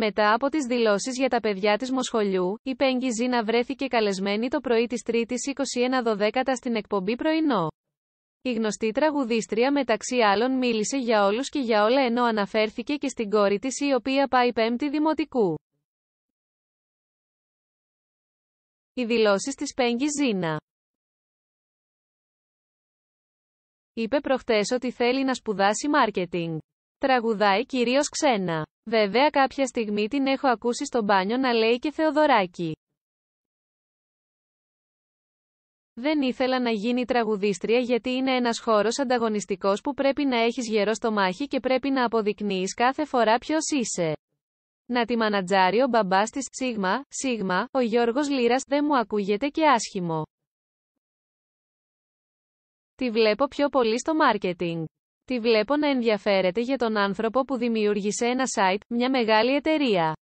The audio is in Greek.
Μετά από τις δηλώσεις για τα παιδιά της Μοσχολιού, η Πέγγι Ζήνα βρέθηκε καλεσμένη το πρωί της 3ης 21-12 στην εκπομπή πρωινό. Η γνωστή τραγουδίστρια μεταξύ άλλων μίλησε για όλους και για όλα ενώ αναφέρθηκε και στην κόρη της η οποία πάει πέμπτη δημοτικού. Οι δηλώσεις της Πέγγι Ζήνα Είπε προχτές ότι θέλει να σπουδάσει μάρκετινγκ. Τραγουδάει κυρίως ξένα. Βέβαια κάποια στιγμή την έχω ακούσει στο μπάνιο να λέει και Θεοδωράκη. Δεν ήθελα να γίνει τραγουδίστρια γιατί είναι ένας χώρος ανταγωνιστικός που πρέπει να έχεις γερό στο μάχη και πρέπει να αποδεικνύεις κάθε φορά ποιος είσαι. Να τη μανατζάρει ο μπαμπάς της Σίγμα, Σίγμα, ο Γιώργος Λύρας δεν μου ακούγεται και άσχημο. Τη βλέπω πιο πολύ στο μάρκετινγκ. Τη βλέπω να ενδιαφέρεται για τον άνθρωπο που δημιούργησε ένα site, μια μεγάλη εταιρεία.